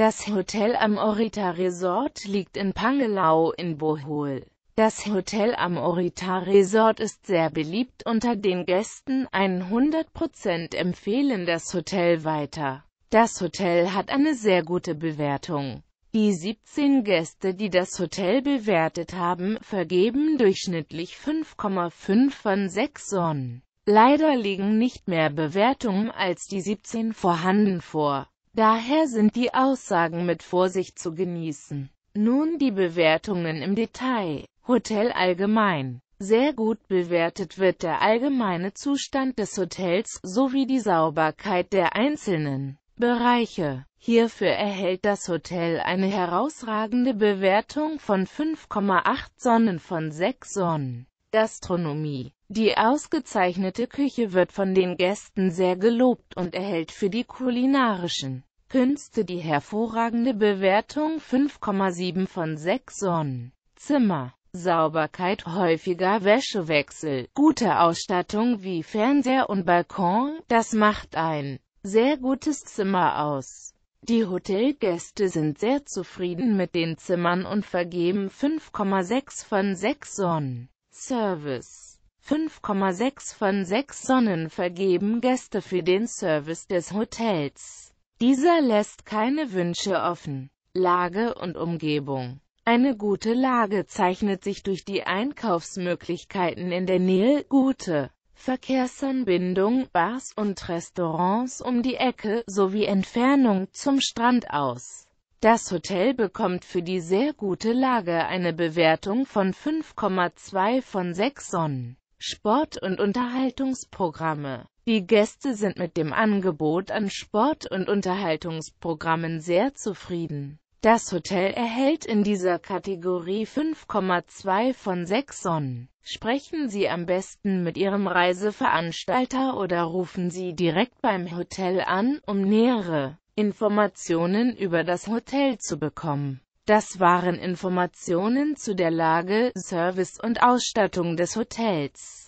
Das Hotel am Orita Resort liegt in Pangelau in Bohol. Das Hotel am Orita Resort ist sehr beliebt unter den Gästen, 100% empfehlen das Hotel weiter. Das Hotel hat eine sehr gute Bewertung. Die 17 Gäste, die das Hotel bewertet haben, vergeben durchschnittlich 5,5 von 6 Sonnen. Leider liegen nicht mehr Bewertungen als die 17 vorhanden vor. Daher sind die Aussagen mit Vorsicht zu genießen. Nun die Bewertungen im Detail. Hotel allgemein. Sehr gut bewertet wird der allgemeine Zustand des Hotels sowie die Sauberkeit der einzelnen Bereiche. Hierfür erhält das Hotel eine herausragende Bewertung von 5,8 Sonnen von 6 Sonnen. Gastronomie. Die ausgezeichnete Küche wird von den Gästen sehr gelobt und erhält für die kulinarischen Künste die hervorragende Bewertung 5,7 von 6 Sonnen. Zimmer. Sauberkeit, häufiger Wäschewechsel, gute Ausstattung wie Fernseher und Balkon, das macht ein sehr gutes Zimmer aus. Die Hotelgäste sind sehr zufrieden mit den Zimmern und vergeben 5,6 von 6 Sonnen. Service 5,6 von 6 Sonnen vergeben Gäste für den Service des Hotels. Dieser lässt keine Wünsche offen. Lage und Umgebung Eine gute Lage zeichnet sich durch die Einkaufsmöglichkeiten in der Nähe, gute Verkehrsanbindung, Bars und Restaurants um die Ecke sowie Entfernung zum Strand aus. Das Hotel bekommt für die sehr gute Lage eine Bewertung von 5,2 von 6 Sonnen. Sport- und Unterhaltungsprogramme die Gäste sind mit dem Angebot an Sport- und Unterhaltungsprogrammen sehr zufrieden. Das Hotel erhält in dieser Kategorie 5,2 von 6 Sonnen. Sprechen Sie am besten mit Ihrem Reiseveranstalter oder rufen Sie direkt beim Hotel an, um nähere Informationen über das Hotel zu bekommen. Das waren Informationen zu der Lage, Service und Ausstattung des Hotels.